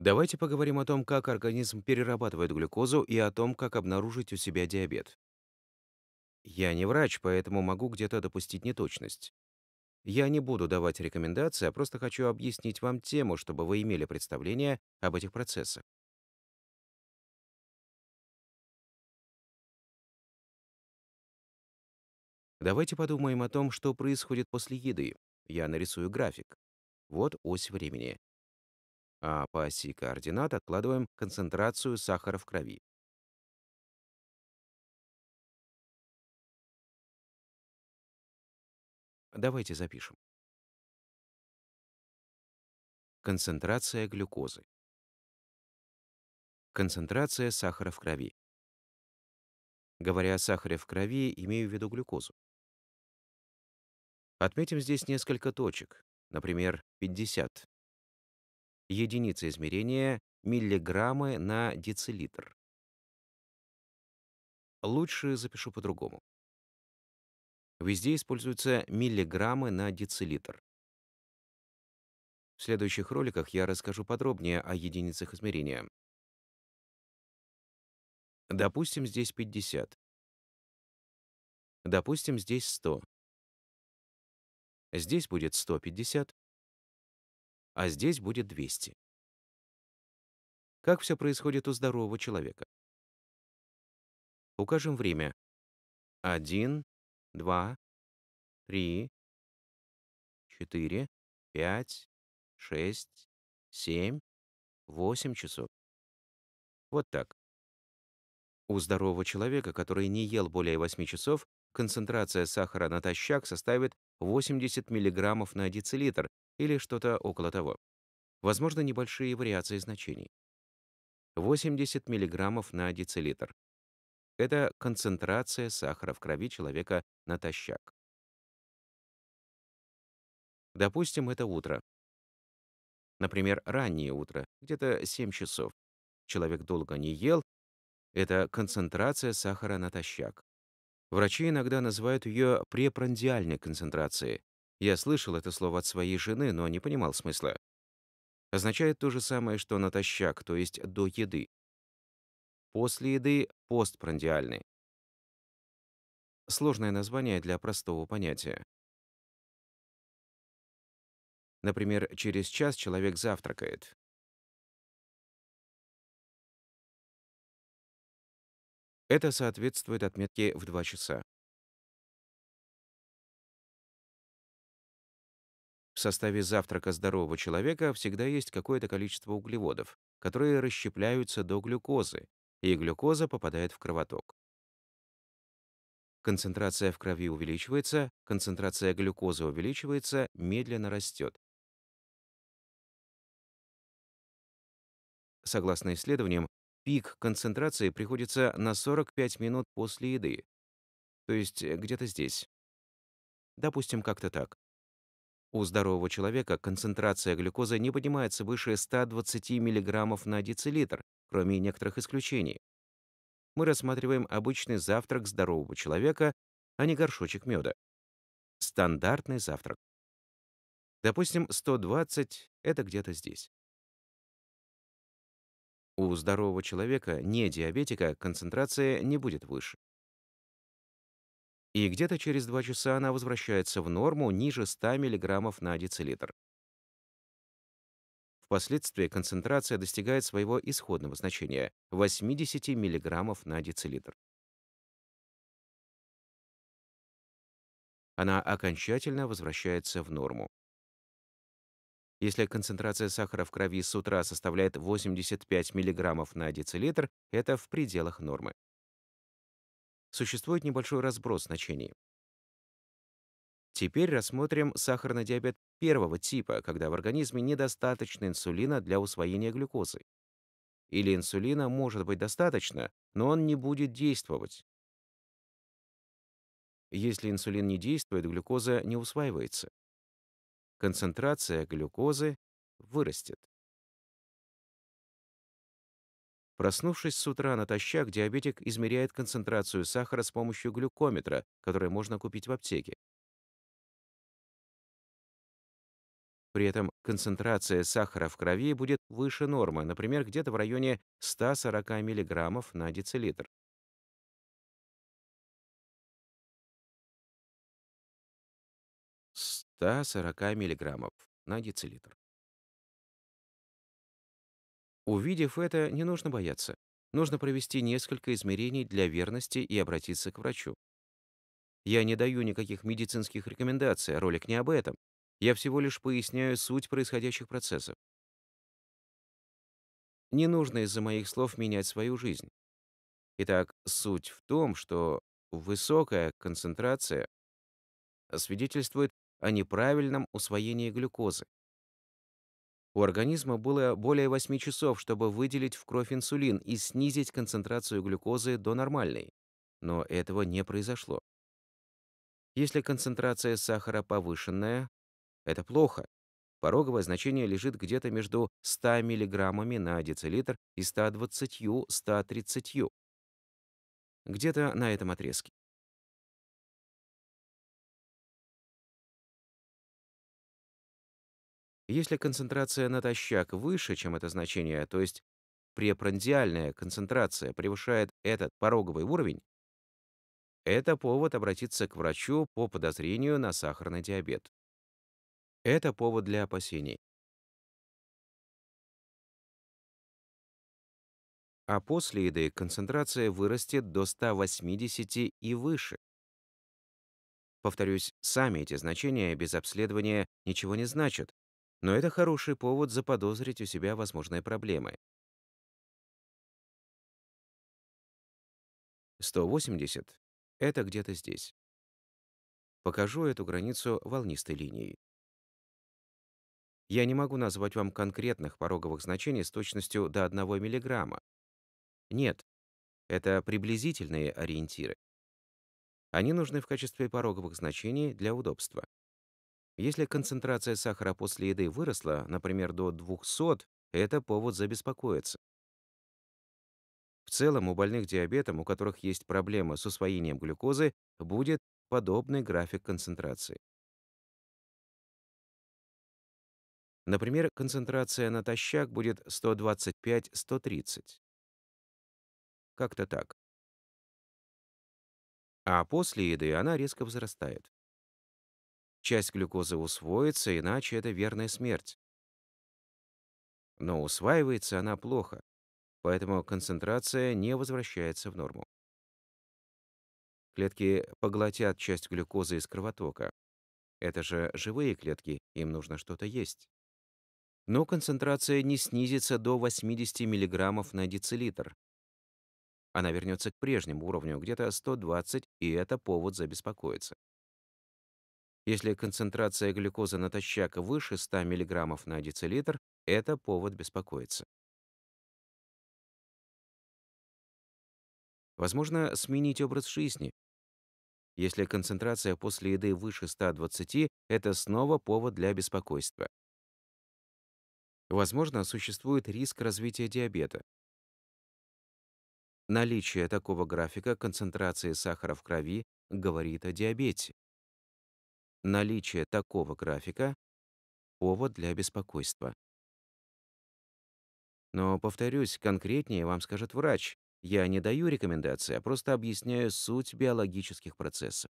Давайте поговорим о том, как организм перерабатывает глюкозу и о том, как обнаружить у себя диабет. Я не врач, поэтому могу где-то допустить неточность. Я не буду давать рекомендации, а просто хочу объяснить вам тему, чтобы вы имели представление об этих процессах. Давайте подумаем о том, что происходит после еды. Я нарисую график. Вот ось времени а по оси координат откладываем концентрацию сахара в крови. Давайте запишем. Концентрация глюкозы. Концентрация сахара в крови. Говоря о сахаре в крови, имею в виду глюкозу. Отметим здесь несколько точек, например, 50, единица измерения миллиграммы на децилитр. Лучше запишу по-другому. Везде используются миллиграммы на децилитр. В следующих роликах я расскажу подробнее о единицах измерения. Допустим, здесь 50. Допустим, здесь 100. Здесь будет 150 а здесь будет 200. Как все происходит у здорового человека? Укажем время. 1, 2, 3, 4, 5, 6, 7, 8 часов. Вот так. У здорового человека, который не ел более 8 часов, концентрация сахара натощак составит 80 мг на децилитр, или что-то около того. Возможно, небольшие вариации значений. 80 мг на децилитр. Это концентрация сахара в крови человека натощак. Допустим, это утро. Например, раннее утро, где-то 7 часов. Человек долго не ел. Это концентрация сахара натощак. Врачи иногда называют ее препрандиальной концентрацией, я слышал это слово от своей жены, но не понимал смысла. Означает то же самое, что натощак, то есть до еды. После еды – постпрандиальный. Сложное название для простого понятия. Например, через час человек завтракает. Это соответствует отметке в 2 часа. В составе завтрака здорового человека всегда есть какое-то количество углеводов, которые расщепляются до глюкозы, и глюкоза попадает в кровоток. Концентрация в крови увеличивается, концентрация глюкозы увеличивается, медленно растет. Согласно исследованиям, пик концентрации приходится на 45 минут после еды, то есть э, где-то здесь. Допустим, как-то так. У здорового человека концентрация глюкозы не поднимается выше 120 мг на децилитр, кроме некоторых исключений. Мы рассматриваем обычный завтрак здорового человека, а не горшочек меда. Стандартный завтрак. Допустим, 120 — это где-то здесь. У здорового человека, не диабетика, концентрация не будет выше и где-то через 2 часа она возвращается в норму ниже 100 мг на децилитр. Впоследствии концентрация достигает своего исходного значения — 80 мг на децилитр. Она окончательно возвращается в норму. Если концентрация сахара в крови с утра составляет 85 мг на децилитр, это в пределах нормы существует небольшой разброс значений. Теперь рассмотрим сахарный диабет первого типа, когда в организме недостаточно инсулина для усвоения глюкозы. Или инсулина может быть достаточно, но он не будет действовать. Если инсулин не действует, глюкоза не усваивается. Концентрация глюкозы вырастет. Проснувшись с утра натощак, диабетик измеряет концентрацию сахара с помощью глюкометра, который можно купить в аптеке. При этом концентрация сахара в крови будет выше нормы, например, где-то в районе 140 мг на децилитр. 140 миллиграммов на децилитр. Увидев это, не нужно бояться. Нужно провести несколько измерений для верности и обратиться к врачу. Я не даю никаких медицинских рекомендаций, а ролик не об этом. Я всего лишь поясняю суть происходящих процессов. Не нужно из-за моих слов менять свою жизнь. Итак, суть в том, что высокая концентрация свидетельствует о неправильном усвоении глюкозы, у организма было более 8 часов, чтобы выделить в кровь инсулин и снизить концентрацию глюкозы до нормальной. Но этого не произошло. Если концентрация сахара повышенная, это плохо. Пороговое значение лежит где-то между 100 мг на децилитр и 120-130. Где-то на этом отрезке. Если концентрация натощак выше, чем это значение, то есть препрандиальная концентрация превышает этот пороговый уровень, это повод обратиться к врачу по подозрению на сахарный диабет. Это повод для опасений. А после еды концентрация вырастет до 180 и выше. Повторюсь, сами эти значения без обследования ничего не значат, но это хороший повод заподозрить у себя возможные проблемы. 180 — это где-то здесь. Покажу эту границу волнистой линией. Я не могу назвать вам конкретных пороговых значений с точностью до 1 миллиграмма. Нет, это приблизительные ориентиры. Они нужны в качестве пороговых значений для удобства. Если концентрация сахара после еды выросла, например, до 200, это повод забеспокоиться. В целом у больных диабетом, у которых есть проблемы с усвоением глюкозы, будет подобный график концентрации. Например, концентрация натощак будет 125-130. Как-то так. А после еды она резко возрастает. Часть глюкозы усвоится, иначе это верная смерть. Но усваивается она плохо, поэтому концентрация не возвращается в норму. Клетки поглотят часть глюкозы из кровотока. Это же живые клетки, им нужно что-то есть. Но концентрация не снизится до 80 мг на децилитр. Она вернется к прежнему уровню, где-то 120, и это повод забеспокоиться. Если концентрация глюкозы натощак выше 100 мг на децилитр, это повод беспокоиться. Возможно, сменить образ жизни. Если концентрация после еды выше 120, это снова повод для беспокойства. Возможно, существует риск развития диабета. Наличие такого графика концентрации сахара в крови говорит о диабете. Наличие такого графика — повод для беспокойства. Но, повторюсь, конкретнее вам скажет врач. Я не даю рекомендации, а просто объясняю суть биологических процессов.